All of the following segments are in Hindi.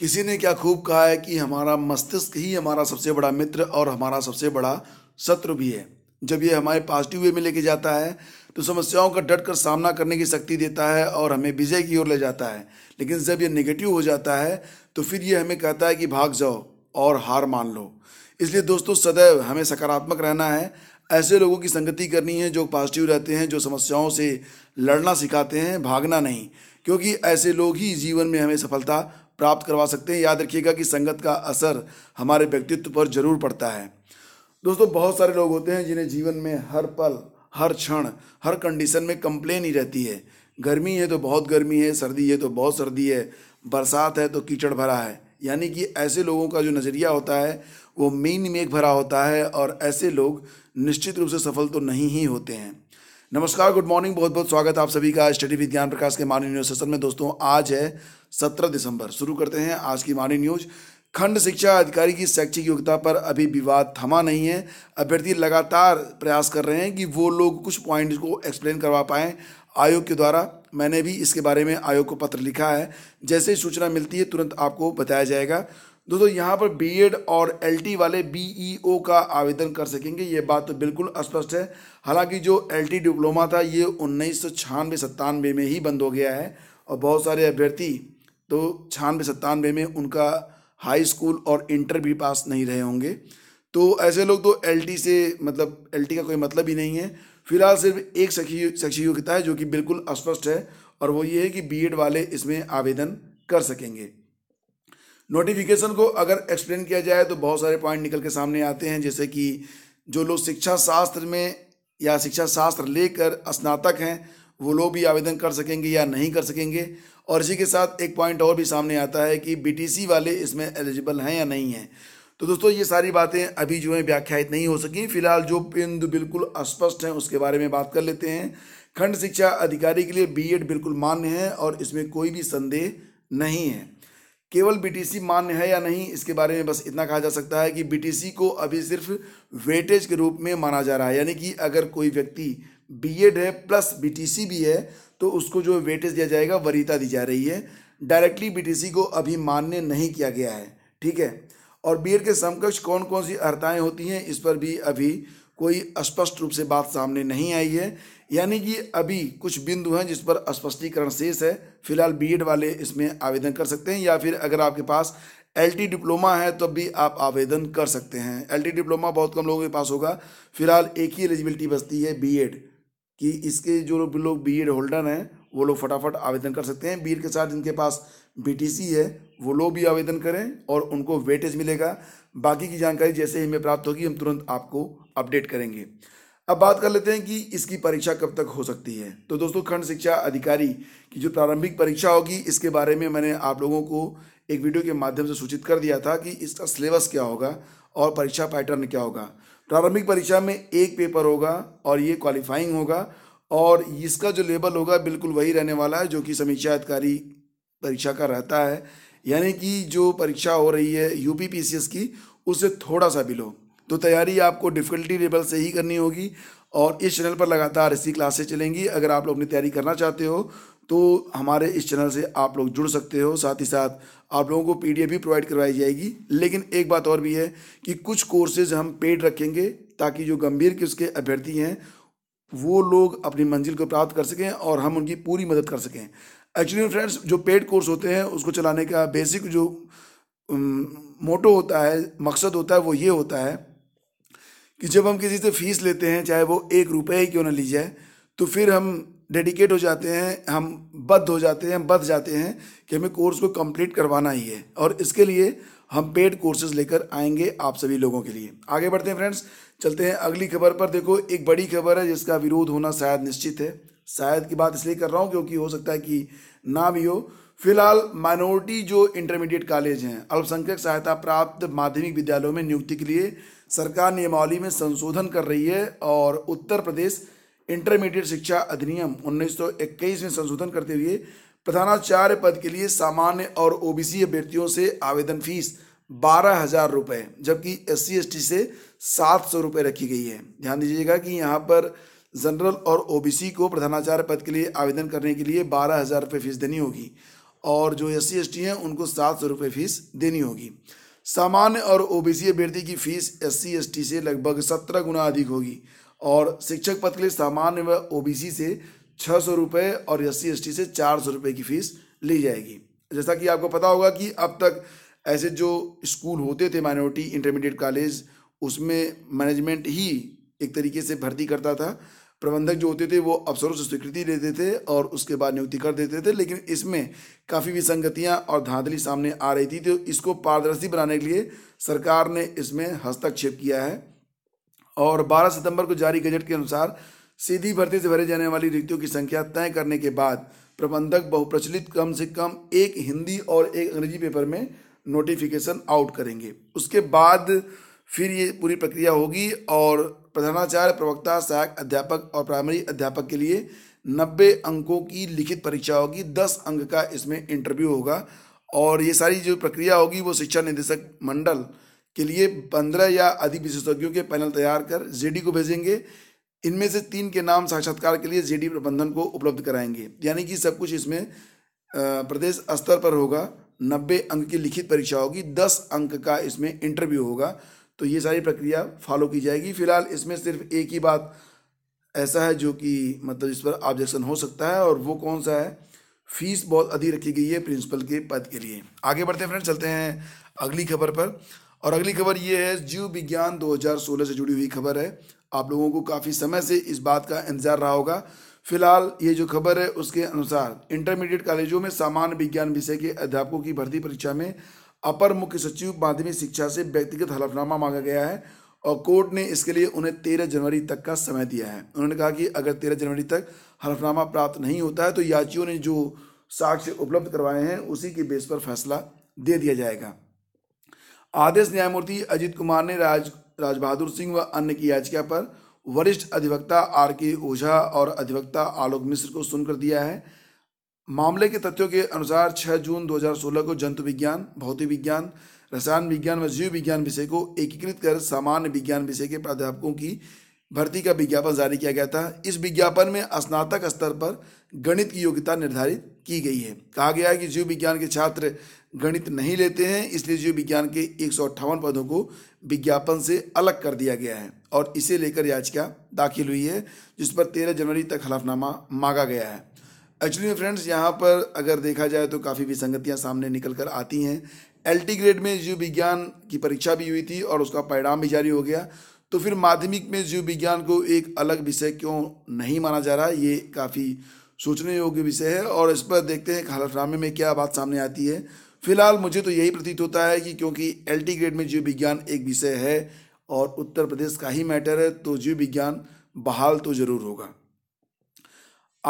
किसी ने क्या खूब कहा है कि हमारा मस्तिष्क ही हमारा सबसे बड़ा मित्र और हमारा सबसे बड़ा शत्रु भी है जब ये हमारे पॉजिटिव वे में लेके जाता है तो समस्याओं का डट कर सामना करने की शक्ति देता है और हमें विजय की ओर ले जाता है लेकिन जब ये नेगेटिव हो जाता है तो फिर ये हमें कहता है कि भाग जाओ और हार मान लो इसलिए दोस्तों सदैव हमें सकारात्मक रहना है ऐसे लोगों की संगति करनी है जो पॉजिटिव रहते हैं जो समस्याओं से लड़ना सिखाते हैं भागना नहीं क्योंकि ऐसे लोग ही जीवन में हमें सफलता प्राप्त करवा सकते हैं याद रखिएगा कि संगत का असर हमारे व्यक्तित्व पर जरूर पड़ता है दोस्तों बहुत सारे लोग होते हैं जिन्हें जीवन में हर पल हर क्षण हर कंडीशन में कंप्लेन ही रहती है गर्मी है तो बहुत गर्मी है सर्दी है तो बहुत सर्दी है बरसात है तो कीचड़ भरा है यानी कि ऐसे लोगों का जो नज़रिया होता है वो मीन मेघ भरा होता है और ऐसे लोग निश्चित रूप से सफल तो नहीं ही होते हैं नमस्कार गुड मॉर्निंग बहुत बहुत स्वागत आप सभी का स्टडी विद ज्ञान प्रकाश के मानी न्यूज सेशन में दोस्तों आज है सत्रह दिसंबर शुरू करते हैं आज की मानी न्यूज खंड शिक्षा अधिकारी की शैक्षिक योग्यता पर अभी विवाद थमा नहीं है अभ्यर्थी लगातार प्रयास कर रहे हैं कि वो लोग कुछ पॉइंट्स को एक्सप्लेन करवा पाएँ आयोग के द्वारा मैंने भी इसके बारे में आयोग को पत्र लिखा है जैसे ही सूचना मिलती है तुरंत आपको बताया जाएगा दोस्तों यहाँ पर एड और टी वाले ओ e का आवेदन कर सकेंगे ये बात तो बिल्कुल स्पष्ट है हालांकि जो टी डिप्लोमा था ये उन्नीस सौ छियानवे सत्तानवे में ही बंद हो गया है और बहुत सारे अभ्यर्थी तो छियानवे सत्तानवे में उनका हाई स्कूल और इंटर भी पास नहीं रहे होंगे तो ऐसे लोग तो टी से मतलब टी का कोई मतलब ही नहीं है फिलहाल सिर्फ एक सखी सखी योग्यता है जो कि बिल्कुल स्पष्ट है और वो ये है कि एड वाले इसमें आवेदन कर सकेंगे नोटिफिकेशन को अगर एक्सप्लेन किया जाए तो बहुत सारे पॉइंट निकल के सामने आते हैं जैसे कि जो लोग शिक्षा शास्त्र में या शिक्षा शास्त्र लेकर स्नातक हैं वो लोग भी आवेदन कर सकेंगे या नहीं कर सकेंगे और इसी के साथ एक पॉइंट और भी सामने आता है कि बी वाले इसमें एलिजिबल हैं या नहीं हैं तो दोस्तों ये सारी बातें अभी जो है व्याख्यात नहीं हो सकी फिलहाल जो बिंदु बिल्कुल स्पष्ट हैं उसके बारे में बात कर लेते हैं खंड शिक्षा अधिकारी के लिए बीएड बिल्कुल मान्य है और इसमें कोई भी संदेह नहीं है केवल बीटीसी मान्य है या नहीं इसके बारे में बस इतना कहा जा सकता है कि बीटीसी को अभी सिर्फ वेटेज के रूप में माना जा रहा है यानी कि अगर कोई व्यक्ति बीएड है प्लस बीटीसी भी है तो उसको जो वेटेज दिया जाएगा वरीता दी जा रही है डायरेक्टली बीटीसी को अभी मान्य नहीं किया गया है ठीक है और एड के समकक्ष कौन कौन सी अर्ताएँ होती हैं इस पर भी अभी कोई स्पष्ट रूप से बात सामने नहीं आई है यानी कि अभी कुछ बिंदु हैं जिस पर स्पष्टीकरण शेष है फिलहाल बीएड वाले इसमें आवेदन कर सकते हैं या फिर अगर आपके पास एलटी डिप्लोमा है तब तो भी आप आवेदन कर सकते हैं एलटी डिप्लोमा बहुत कम लोगों के पास होगा फिलहाल एक ही एलिजिबिलिटी बचती है बीएड कि इसके जो लोग बी एड होल्डर हैं वो लोग फटाफट आवेदन कर सकते हैं बी के साथ जिनके पास बी है वो लोग भी आवेदन करें और उनको वेटेज मिलेगा बाकी की जानकारी जैसे ही हमें प्राप्त होगी हम तुरंत आपको अपडेट करेंगे अब बात कर लेते हैं कि इसकी परीक्षा कब तक हो सकती है तो दोस्तों खंड शिक्षा अधिकारी की जो प्रारंभिक परीक्षा होगी इसके बारे में मैंने आप लोगों को एक वीडियो के माध्यम से सूचित कर दिया था कि इसका सिलेबस क्या होगा और परीक्षा पैटर्न क्या होगा प्रारंभिक परीक्षा में एक पेपर होगा और ये क्वालिफाइंग होगा और इसका जो लेबल होगा बिल्कुल वही रहने वाला है जो कि समीक्षा अधिकारी परीक्षा का रहता है यानी कि जो परीक्षा हो रही है यूपी पीसीएस की उससे थोड़ा सा बिलो तो तैयारी आपको डिफ़िकल्टी लेवल से ही करनी होगी और इस चैनल पर लगातार ऐसी क्लासेस चलेंगी अगर आप लोग अपनी तैयारी करना चाहते हो तो हमारे इस चैनल से आप लोग जुड़ सकते हो साथ ही साथ आप लोगों को पीडीएफ भी प्रोवाइड करवाई जाएगी लेकिन एक बात और भी है कि कुछ कोर्सेज हम पेड रखेंगे ताकि जो गंभीर के उसके अभ्यर्थी हैं वो लोग अपनी मंजिल को प्राप्त कर सकें और हम उनकी पूरी मदद कर सकें एक्चुअली फ्रेंड्स जो पेड कोर्स होते हैं उसको चलाने का बेसिक जो मोटो होता है मकसद होता है वो ये होता है कि जब हम किसी से फीस लेते हैं चाहे वो एक रुपये ही क्यों ना ली जाए तो फिर हम डेडिकेट हो जाते हैं हम बद्ध हो जाते हैं बद जाते हैं कि हमें कोर्स को कंप्लीट करवाना ही है और इसके लिए हम पेड कोर्सेज लेकर आएंगे आप सभी लोगों के लिए आगे बढ़ते हैं फ्रेंड्स चलते हैं अगली खबर पर देखो एक बड़ी खबर है जिसका विरोध होना शायद निश्चित है शायद की बात इसलिए कर रहा हूँ क्योंकि हो सकता है कि ना भी हो फिलहाल माइनॉरिटी जो इंटरमीडिएट कॉलेज हैं अल्पसंख्यक सहायता प्राप्त माध्यमिक विद्यालयों में नियुक्ति के लिए सरकार नियमावली में संशोधन कर रही है और उत्तर प्रदेश इंटरमीडिएट शिक्षा अधिनियम 1921 में संशोधन करते हुए प्रधानाचार्य पद के लिए सामान्य और ओबीसी अभ्यर्थियों से आवेदन फीस बारह हजार रुपये जबकि एस सी से सात सौ रुपये रखी गई है ध्यान दीजिएगा कि यहाँ पर जनरल और ओबीसी को प्रधानाचार्य पद के लिए आवेदन करने के लिए बारह हज़ार रुपये फीस देनी होगी और जो एस सी हैं उनको सात सौ रुपये फीस देनी होगी सामान्य और ओबीसी अभ्यर्थी की फीस एससी एसटी से लगभग सत्रह गुना अधिक होगी और शिक्षक पद के लिए सामान्य व ओबीसी से छः सौ रुपये और एस सी से चार सौ रुपये की फीस ली जाएगी जैसा कि आपको पता होगा कि अब तक ऐसे जो स्कूल होते थे माइनॉरिटी इंटरमीडिएट कॉलेज उसमें मैनेजमेंट ही एक तरीके से भर्ती करता था प्रबंधक जो होते थे वो अफसरों से स्वीकृति लेते थे और उसके बाद नियुक्ति कर देते थे लेकिन इसमें काफ़ी विसंगतियाँ और धांधली सामने आ रही थी तो इसको पारदर्शी बनाने के लिए सरकार ने इसमें हस्तक्षेप किया है और 12 सितंबर को जारी गजट के अनुसार सीधी भर्ती से भरे जाने वाली रिक्तियों की संख्या तय करने के बाद प्रबंधक बहुप्रचलित कम से कम एक हिंदी और एक अंग्रेजी पेपर में नोटिफिकेशन आउट करेंगे उसके बाद फिर ये पूरी प्रक्रिया होगी और प्रधानाचार्य प्रवक्ता सहायक अध्यापक और प्राइमरी अध्यापक के लिए नब्बे अंकों की लिखित परीक्षा होगी दस अंक का इसमें इंटरव्यू होगा और ये सारी जो प्रक्रिया होगी वो शिक्षा निदेशक मंडल के लिए पंद्रह या अधिक विशेषज्ञों के पैनल तैयार कर जेडी को भेजेंगे इनमें से तीन के नाम साक्षात्कार के लिए जेडी प्रबंधन को उपलब्ध कराएंगे यानी कि सब कुछ इसमें प्रदेश स्तर पर होगा नब्बे अंक की लिखित परीक्षा होगी दस अंक का इसमें इंटरव्यू होगा तो ये सारी प्रक्रिया फॉलो की जाएगी फिलहाल इसमें सिर्फ एक ही बात ऐसा है जो कि मतलब इस पर ऑब्जेक्शन हो सकता है और वो कौन सा है फीस बहुत अधिक रखी गई है प्रिंसिपल के पद के लिए आगे बढ़ते हैं फ्रेंड चलते हैं अगली खबर पर और अगली खबर ये है जीव विज्ञान 2016 से जुड़ी हुई खबर है आप लोगों को काफ़ी समय से इस बात का इंतजार रहा होगा फिलहाल ये जो खबर है उसके अनुसार इंटरमीडिएट कॉलेजों में सामान्य विज्ञान विषय के अध्यापकों की भर्ती परीक्षा में अपर मुख्य सचिव माध्यमिक शिक्षा से व्यक्तिगत हलफनामा मांगा गया है और कोर्ट ने इसके लिए उन्हें तेरह जनवरी तक का समय दिया है उन्होंने कहा कि अगर तेरह जनवरी तक हलफनामा प्राप्त नहीं होता है तो याचियों ने जो साक्ष्य उपलब्ध करवाए हैं उसी के बेस पर फैसला दे दिया जाएगा आदेश न्यायमूर्ति अजित कुमार ने राज राजबहादुर सिंह व अन्य की याचिका पर वरिष्ठ अधिवक्ता आर के ओझा और अधिवक्ता आलोक मिश्र को सुनकर दिया है मामले के तथ्यों के अनुसार 6 जून 2016 को जंतु विज्ञान भौतिक विज्ञान रसायन विज्ञान व जीव विज्ञान विषय को एकीकृत कर सामान्य विज्ञान विषय के प्राध्यापकों की भर्ती का विज्ञापन जारी किया गया था इस विज्ञापन में स्नातक स्तर पर गणित की योग्यता निर्धारित की गई है कहा गया है कि जीव विज्ञान के छात्र गणित नहीं लेते हैं इसलिए जीव विज्ञान के एक पदों को विज्ञापन से अलग कर दिया गया है और इसे लेकर याचिका दाखिल हुई है जिस पर तेरह जनवरी तक हलफनामा मांगा गया है एक्चुअली फ्रेंड्स यहाँ पर अगर देखा जाए तो काफ़ी विसंगतियाँ सामने निकल कर आती हैं एल ग्रेड में जीव विज्ञान की परीक्षा भी हुई थी और उसका परिणाम भी जारी हो गया तो फिर माध्यमिक में जीव विज्ञान को एक अलग विषय क्यों नहीं माना जा रहा ये काफ़ी सोचने योग्य विषय है और इस पर देखते हैं हलफनामे में क्या बात सामने आती है फिलहाल मुझे तो यही प्रतीत होता है कि क्योंकि एल ग्रेड में जीव विज्ञान एक विषय है और उत्तर प्रदेश का ही मैटर है तो जीव विज्ञान बहाल तो ज़रूर होगा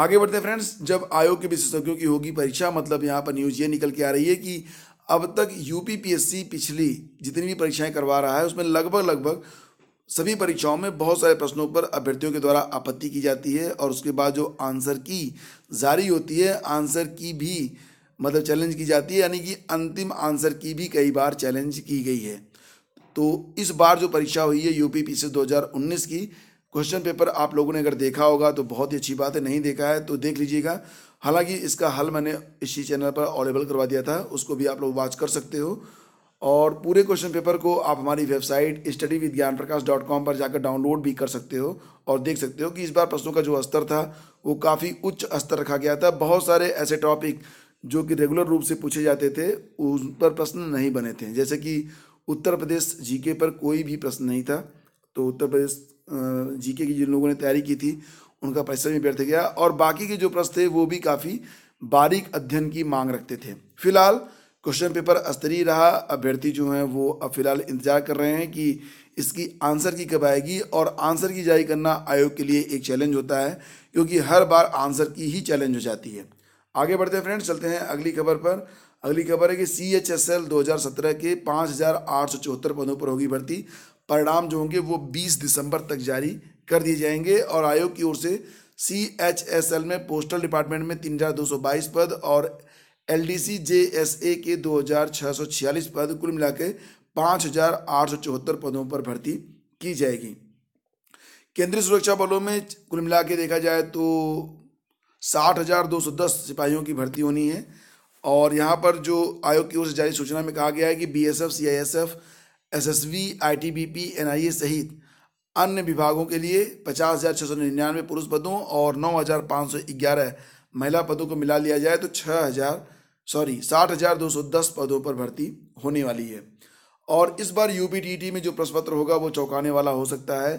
आगे बढ़ते हैं फ्रेंड्स जब आयोग के विशेषज्ञों की होगी परीक्षा मतलब यहाँ पर न्यूज ये निकल के आ रही है कि अब तक यूपीपीएससी पिछली जितनी भी परीक्षाएं करवा रहा है उसमें लगभग लगभग सभी परीक्षाओं में बहुत सारे प्रश्नों पर अभ्यर्थियों के द्वारा आपत्ति की जाती है और उसके बाद जो आंसर की जारी होती है आंसर की भी मतलब चैलेंज की जाती है यानी कि अंतिम आंसर की भी कई बार चैलेंज की गई है तो इस बार जो परीक्षा हुई है यूपी पी से 2019 की क्वेश्चन पेपर आप लोगों ने अगर देखा होगा तो बहुत ही अच्छी बात है नहीं देखा है तो देख लीजिएगा हालांकि इसका हल मैंने इसी चैनल पर अवेलेबल करवा दिया था उसको भी आप लोग वॉच कर सकते हो और पूरे क्वेश्चन पेपर को आप हमारी वेबसाइट स्टडी विद ज्ञान प्रकाश डॉट कॉम पर जाकर डाउनलोड भी कर सकते हो और देख सकते हो कि इस बार प्रश्नों का जो स्तर था वो काफ़ी उच्च स्तर रखा गया था बहुत सारे ऐसे टॉपिक जो कि रेगुलर रूप से पूछे जाते थे उन पर प्रश्न नहीं बने थे जैसे कि उत्तर प्रदेश जीके पर कोई भी प्रश्न नहीं था तो उत्तर प्रदेश जीके की जिन लोगों ने तैयारी की थी उनका परिसर भी व्यर्थ गया और बाकी के जो प्रश्न थे वो भी काफ़ी बारीक अध्ययन की मांग रखते थे फिलहाल क्वेश्चन पेपर स्तरीय रहा अभ्यर्थी जो हैं वो अब फिलहाल इंतजार कर रहे हैं कि इसकी आंसर की कब आएगी और आंसर की जारी करना आयोग के लिए एक चैलेंज होता है क्योंकि हर बार आंसर की ही चैलेंज हो जाती है आगे बढ़ते हैं फ्रेंड्स चलते हैं अगली खबर पर अगली खबर है कि सी एच एस एल दो हज़ार सत्रह के पाँच हज़ार आठ सौ चौहत्तर पदों पर होगी भर्ती परिणाम जो होंगे वो बीस दिसंबर तक जारी कर दिए जाएंगे और आयोग की ओर से सी एच एस एल में पोस्टल डिपार्टमेंट में तीन हज़ार दो सौ बाईस पद और L D C J S A के दो हज़ार छः सौ छियालीस पद कुल मिला के पाँच हज़ार आठ सौ चौहत्तर पदों पर भर्ती की जाएगी केंद्रीय सुरक्षा बलों में कुल मिला के देखा जाए तो साठ हज़ार दो सौ दस सिपाहियों की भर्ती होनी है और यहाँ पर जो आयोग की ओर से जारी सूचना में कहा गया है कि B S F C I S F S S B I T B P N I A सहित अन्य विभागों के लिए पचास हज़ार छः सौ निन्यानवे पुरुष पदों और नौ हज़ार पाँच सौ ग्यारह महिला पदों को मिला लिया जाए तो छः हज़ार सॉरी साठ हज़ार दो सौ दस पदों पर भर्ती होने वाली है और इस बार यू में जो प्रश्न पत्र होगा वो चौंकाने वाला हो सकता है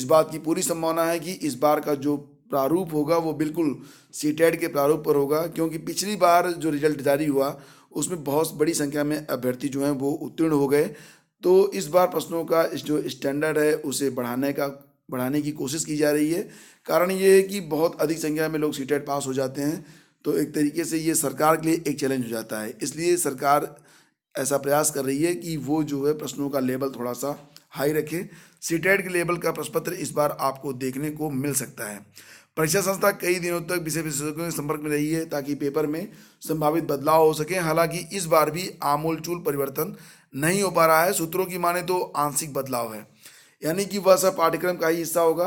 इस बात की पूरी संभावना है कि इस बार का जो प्रारूप होगा वो बिल्कुल सी के प्रारूप पर होगा क्योंकि पिछली बार जो रिजल्ट जारी हुआ उसमें बहुत बड़ी संख्या में अभ्यर्थी जो हैं वो उत्तीर्ण हो गए तो इस बार प्रश्नों का जो स्टैंडर्ड है उसे बढ़ाने का बढ़ाने की कोशिश की जा रही है कारण ये है कि बहुत अधिक संख्या में लोग सी पास हो जाते हैं तो एक तरीके से ये सरकार के लिए एक चैलेंज हो जाता है इसलिए सरकार ऐसा प्रयास कर रही है कि वो जो है प्रश्नों का लेवल थोड़ा सा हाई रखें सी के लेवल का प्रश्न पत्र इस बार आपको देखने को मिल सकता है परीक्षा संस्था कई दिनों तक विषय विशेषज्ञों के संपर्क में रही है ताकि पेपर में संभावित बदलाव हो सके हालांकि इस बार भी आमूलचूल परिवर्तन नहीं हो पा रहा है सूत्रों की माने तो आंशिक बदलाव है यानी कि वह सब पाठ्यक्रम का ही हिस्सा होगा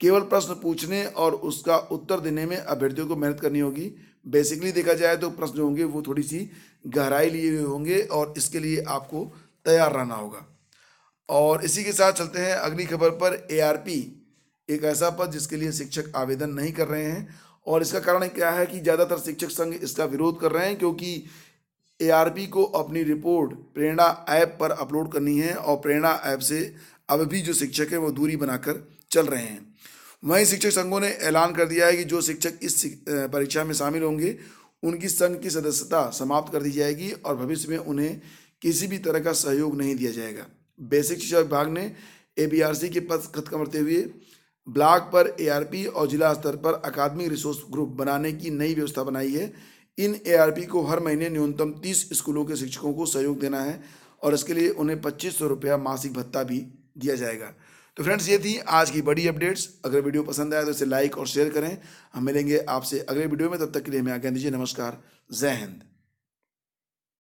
केवल प्रश्न पूछने और उसका उत्तर देने में अभ्यर्थियों को मेहनत करनी होगी बेसिकली देखा जाए तो प्रश्न जो होंगे वो थोड़ी सी गहराई लिए हुए होंगे और इसके लिए आपको तैयार रहना होगा और इसी के साथ चलते हैं अगली खबर पर एआरपी एक ऐसा पद जिसके लिए शिक्षक आवेदन नहीं कर रहे हैं और इसका कारण क्या है कि ज़्यादातर शिक्षक संघ इसका विरोध कर रहे हैं क्योंकि ए को अपनी रिपोर्ट प्रेरणा ऐप पर अपलोड करनी है और प्रेरणा ऐप से अब भी जो शिक्षक हैं वो दूरी बनाकर चल रहे हैं वहीं शिक्षक संघों ने ऐलान कर दिया है कि जो शिक्षक इस परीक्षा में शामिल होंगे उनकी संघ की सदस्यता समाप्त कर दी जाएगी और भविष्य में उन्हें किसी भी तरह का सहयोग नहीं दिया जाएगा बेसिक शिक्षा विभाग ने ए के पद खत्म करते हुए ब्लॉक पर एआरपी और जिला स्तर पर अकादमिक रिसोर्स ग्रुप बनाने की नई व्यवस्था बनाई है इन एआरपी को हर महीने न्यूनतम तीस स्कूलों के शिक्षकों को सहयोग देना है और इसके लिए उन्हें पच्चीस सौ रुपया मासिक भत्ता भी दिया जाएगा तो फ्रेंड्स ये थी आज की बड़ी अपडेट्स अगर वीडियो पसंद आया तो इसे लाइक और शेयर करें हम मिलेंगे आपसे अगले वीडियो में तब तक के लिए हमें आज्ञा दीजिए नमस्कार जय हिंद